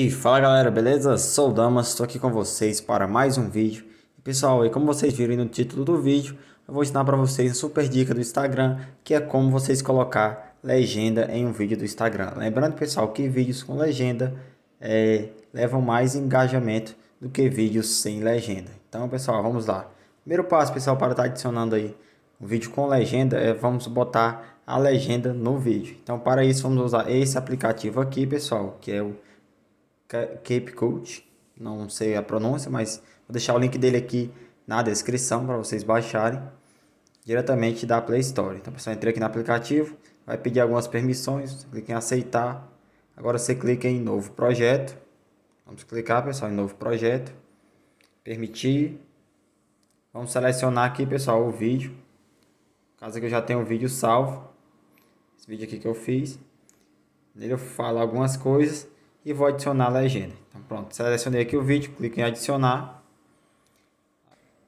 E fala galera, beleza? Sou o Damas, estou aqui com vocês para mais um vídeo. E, pessoal, e como vocês viram no título do vídeo, eu vou ensinar para vocês a super dica do Instagram, que é como vocês colocar legenda em um vídeo do Instagram. Lembrando, pessoal, que vídeos com legenda é, levam mais engajamento do que vídeos sem legenda. Então, pessoal, vamos lá. Primeiro passo, pessoal, para estar tá adicionando aí um vídeo com legenda, é vamos botar a legenda no vídeo. Então, para isso, vamos usar esse aplicativo aqui, pessoal, que é o Cape Coach, não sei a pronúncia, mas vou deixar o link dele aqui na descrição para vocês baixarem diretamente da Play Store. Então, pessoal, entrei aqui no aplicativo, vai pedir algumas permissões, clique em aceitar. Agora você clica em novo projeto. Vamos clicar, pessoal, em novo projeto. Permitir. Vamos selecionar aqui, pessoal, o vídeo. Caso que eu já tenha um vídeo salvo. Esse vídeo aqui que eu fiz. Nele eu falo algumas coisas e vou adicionar a legenda. Então, pronto, selecionei aqui o vídeo, clique em adicionar.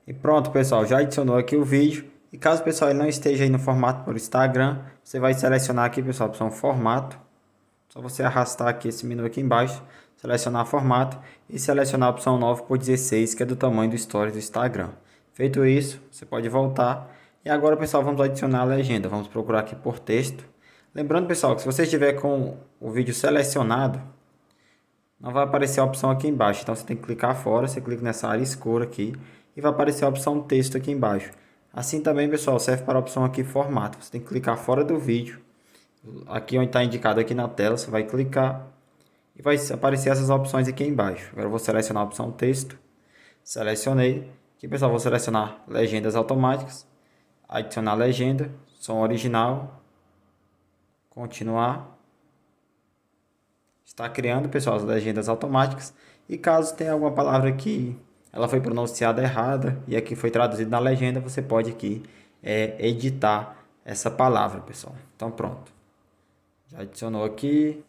E pronto, pessoal, já adicionou aqui o vídeo. E caso, pessoal, ele não esteja aí no formato por Instagram, você vai selecionar aqui, pessoal, a opção formato. Só você arrastar aqui esse menu aqui embaixo, selecionar formato e selecionar a opção 9 por 16, que é do tamanho do stories do Instagram. Feito isso, você pode voltar. E agora, pessoal, vamos adicionar a legenda. Vamos procurar aqui por texto. Lembrando, pessoal, que se você estiver com o vídeo selecionado, não vai aparecer a opção aqui embaixo. Então você tem que clicar fora, você clica nessa área escura aqui e vai aparecer a opção texto aqui embaixo. Assim também, pessoal, serve para a opção aqui formato. Você tem que clicar fora do vídeo. Aqui onde está indicado aqui na tela, você vai clicar e vai aparecer essas opções aqui embaixo. Agora eu vou selecionar a opção texto. Selecionei. Aqui, pessoal, vou selecionar legendas automáticas. Adicionar legenda, som original. Continuar está criando, pessoal, as legendas automáticas. E caso tenha alguma palavra que ela foi pronunciada errada e aqui foi traduzida na legenda, você pode aqui é, editar essa palavra, pessoal. Então pronto. Já adicionou aqui.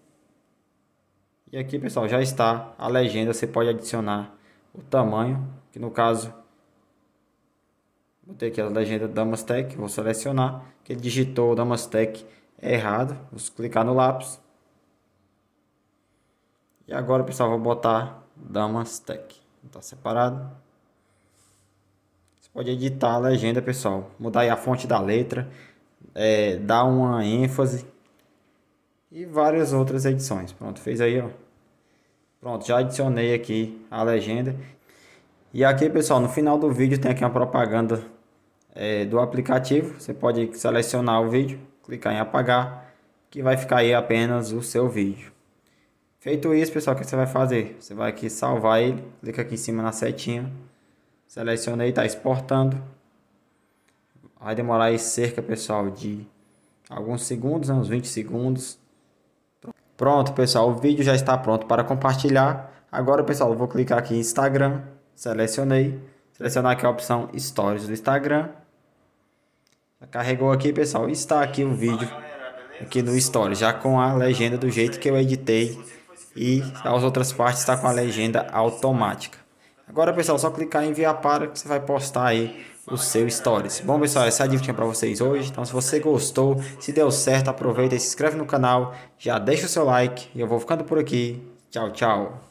E aqui, pessoal, já está a legenda. Você pode adicionar o tamanho, que no caso vou ter aqui a legenda Damastec, vou selecionar que ele digitou Damastec errado. Vou clicar no lápis. E agora, pessoal, vou botar Damas Está Tá separado. Você pode editar a legenda, pessoal. Mudar a fonte da letra. É, dar uma ênfase. E várias outras edições. Pronto, fez aí, ó. Pronto, já adicionei aqui a legenda. E aqui, pessoal, no final do vídeo tem aqui uma propaganda é, do aplicativo. Você pode selecionar o vídeo, clicar em apagar, que vai ficar aí apenas o seu vídeo. Feito isso, pessoal, o que você vai fazer? Você vai aqui salvar ele, clica aqui em cima na setinha, seleciona aí, tá exportando. Vai demorar aí cerca, pessoal, de alguns segundos, né, uns 20 segundos. Pronto, pessoal, o vídeo já está pronto para compartilhar. Agora, pessoal, eu vou clicar aqui em Instagram, selecionei, selecionar aqui a opção Stories do Instagram. Já carregou aqui, pessoal, está aqui o vídeo aqui no Stories, já com a legenda do jeito que eu editei e as outras partes está com a legenda automática. Agora, pessoal, só clicar em enviar para que você vai postar aí o seu stories. Bom, pessoal, essa é a dica para vocês hoje. Então, se você gostou, se deu certo, aproveita e se inscreve no canal, já deixa o seu like e eu vou ficando por aqui. Tchau, tchau.